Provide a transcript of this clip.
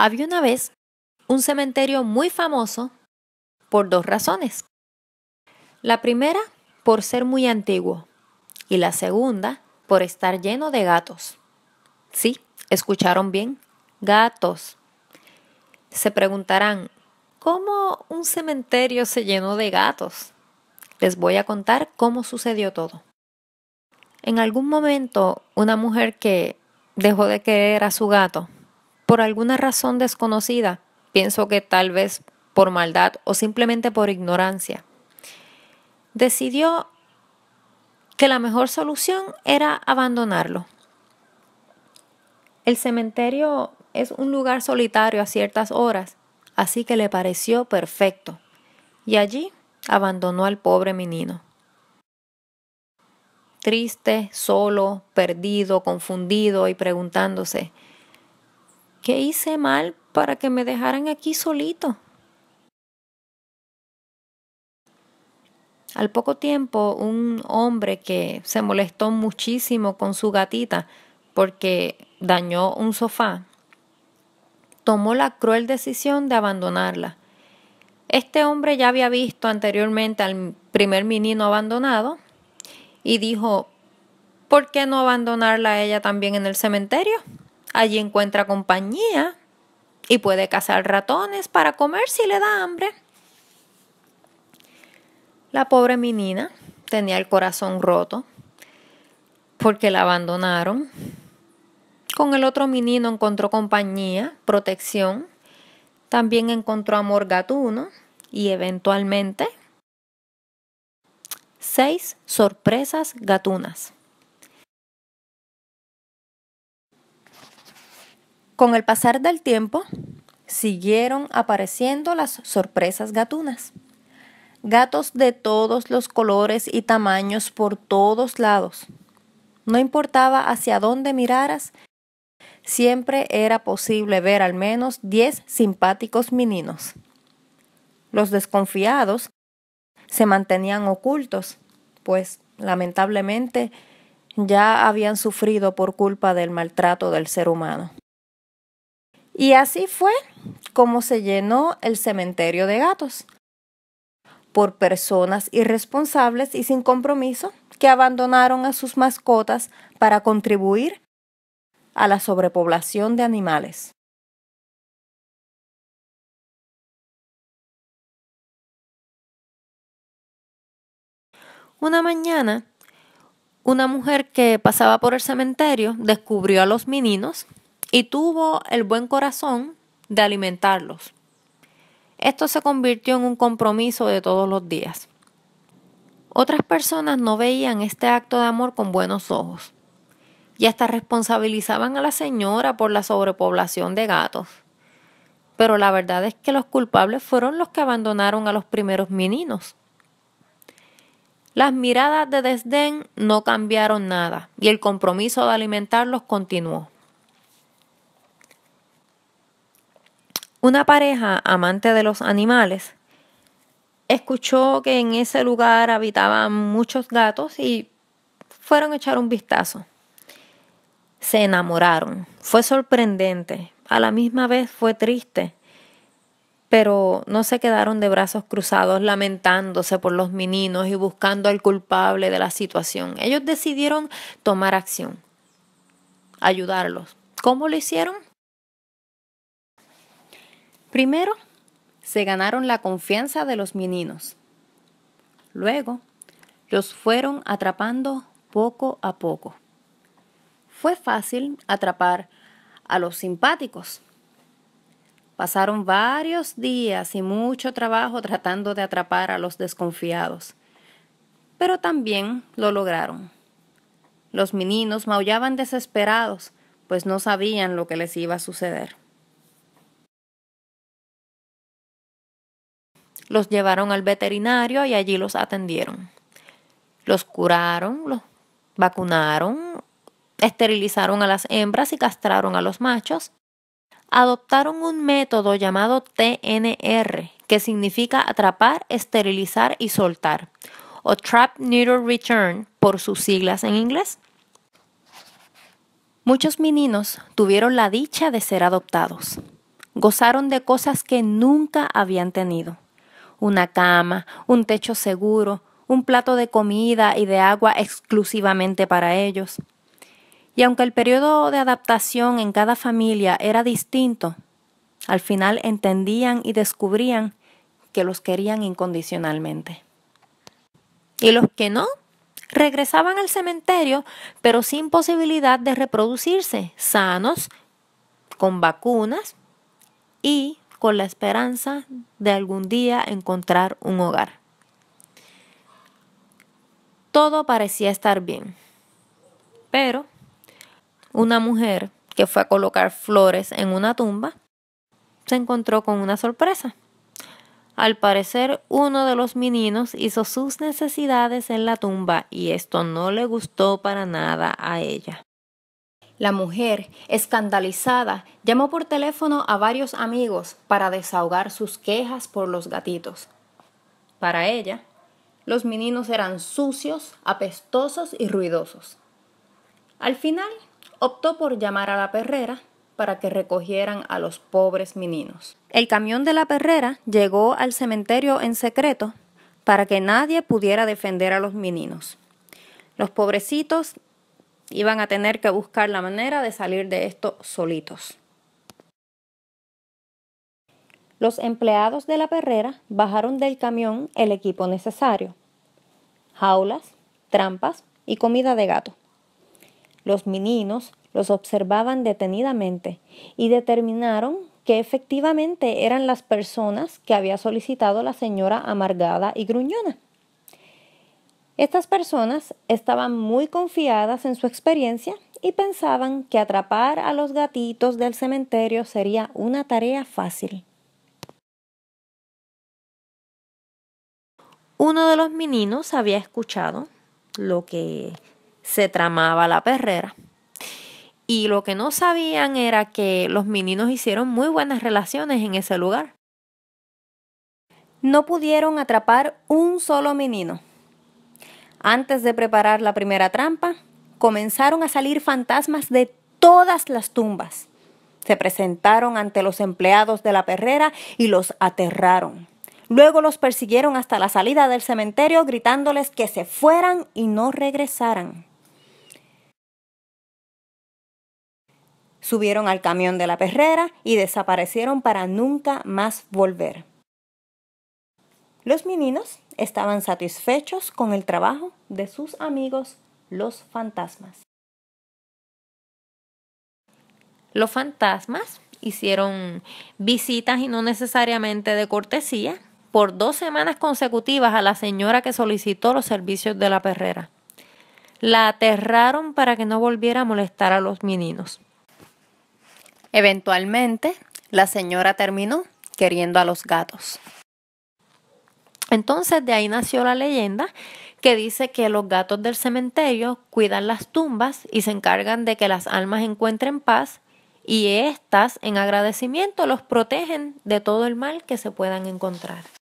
Había una vez un cementerio muy famoso por dos razones. La primera, por ser muy antiguo, y la segunda, por estar lleno de gatos. Sí, escucharon bien, gatos. Se preguntarán, ¿cómo un cementerio se llenó de gatos? Les voy a contar cómo sucedió todo. En algún momento, una mujer que dejó de querer a su gato por alguna razón desconocida. Pienso que tal vez por maldad o simplemente por ignorancia. Decidió que la mejor solución era abandonarlo. El cementerio es un lugar solitario a ciertas horas, así que le pareció perfecto. Y allí abandonó al pobre menino. Triste, solo, perdido, confundido y preguntándose, ¿Qué hice mal para que me dejaran aquí solito? Al poco tiempo, un hombre que se molestó muchísimo con su gatita porque dañó un sofá, tomó la cruel decisión de abandonarla. Este hombre ya había visto anteriormente al primer menino abandonado y dijo, ¿por qué no abandonarla a ella también en el cementerio? Allí encuentra compañía y puede cazar ratones para comer si le da hambre. La pobre menina tenía el corazón roto porque la abandonaron. Con el otro menino encontró compañía, protección, también encontró amor gatuno y eventualmente seis sorpresas gatunas. Con el pasar del tiempo, siguieron apareciendo las sorpresas gatunas. Gatos de todos los colores y tamaños por todos lados. No importaba hacia dónde miraras, siempre era posible ver al menos 10 simpáticos meninos. Los desconfiados se mantenían ocultos, pues lamentablemente ya habían sufrido por culpa del maltrato del ser humano. Y así fue como se llenó el cementerio de gatos por personas irresponsables y sin compromiso que abandonaron a sus mascotas para contribuir a la sobrepoblación de animales. Una mañana, una mujer que pasaba por el cementerio descubrió a los meninos y tuvo el buen corazón de alimentarlos. Esto se convirtió en un compromiso de todos los días. Otras personas no veían este acto de amor con buenos ojos y hasta responsabilizaban a la señora por la sobrepoblación de gatos. Pero la verdad es que los culpables fueron los que abandonaron a los primeros meninos. Las miradas de desdén no cambiaron nada y el compromiso de alimentarlos continuó. Una pareja amante de los animales escuchó que en ese lugar habitaban muchos gatos y fueron a echar un vistazo. Se enamoraron. Fue sorprendente. A la misma vez fue triste. Pero no se quedaron de brazos cruzados lamentándose por los meninos y buscando al culpable de la situación. Ellos decidieron tomar acción, ayudarlos. ¿Cómo lo hicieron? Primero, se ganaron la confianza de los meninos. Luego, los fueron atrapando poco a poco. Fue fácil atrapar a los simpáticos. Pasaron varios días y mucho trabajo tratando de atrapar a los desconfiados, pero también lo lograron. Los meninos maullaban desesperados, pues no sabían lo que les iba a suceder. Los llevaron al veterinario y allí los atendieron. Los curaron, los vacunaron, esterilizaron a las hembras y castraron a los machos. Adoptaron un método llamado TNR, que significa atrapar, esterilizar y soltar, o Trap Neuter Return por sus siglas en inglés. Muchos meninos tuvieron la dicha de ser adoptados. Gozaron de cosas que nunca habían tenido una cama, un techo seguro, un plato de comida y de agua exclusivamente para ellos. Y aunque el periodo de adaptación en cada familia era distinto, al final entendían y descubrían que los querían incondicionalmente. Y los que no, regresaban al cementerio, pero sin posibilidad de reproducirse, sanos, con vacunas y con la esperanza de algún día encontrar un hogar. Todo parecía estar bien, pero una mujer que fue a colocar flores en una tumba se encontró con una sorpresa. Al parecer, uno de los meninos hizo sus necesidades en la tumba y esto no le gustó para nada a ella. La mujer, escandalizada, llamó por teléfono a varios amigos para desahogar sus quejas por los gatitos. Para ella, los meninos eran sucios, apestosos y ruidosos. Al final, optó por llamar a la perrera para que recogieran a los pobres meninos. El camión de la perrera llegó al cementerio en secreto para que nadie pudiera defender a los meninos. Los pobrecitos iban a tener que buscar la manera de salir de esto solitos. Los empleados de la perrera bajaron del camión el equipo necesario, jaulas, trampas y comida de gato. Los meninos los observaban detenidamente y determinaron que efectivamente eran las personas que había solicitado la señora amargada y gruñona. Estas personas estaban muy confiadas en su experiencia y pensaban que atrapar a los gatitos del cementerio sería una tarea fácil. Uno de los meninos había escuchado lo que se tramaba la perrera. Y lo que no sabían era que los meninos hicieron muy buenas relaciones en ese lugar. No pudieron atrapar un solo menino, antes de preparar la primera trampa, comenzaron a salir fantasmas de todas las tumbas. Se presentaron ante los empleados de la perrera y los aterraron. Luego los persiguieron hasta la salida del cementerio gritándoles que se fueran y no regresaran. Subieron al camión de la perrera y desaparecieron para nunca más volver. Los meninos estaban satisfechos con el trabajo de sus amigos los fantasmas. Los fantasmas hicieron visitas y no necesariamente de cortesía por dos semanas consecutivas a la señora que solicitó los servicios de la perrera. La aterraron para que no volviera a molestar a los meninos. Eventualmente, la señora terminó queriendo a los gatos. Entonces de ahí nació la leyenda que dice que los gatos del cementerio cuidan las tumbas y se encargan de que las almas encuentren paz y éstas en agradecimiento los protegen de todo el mal que se puedan encontrar.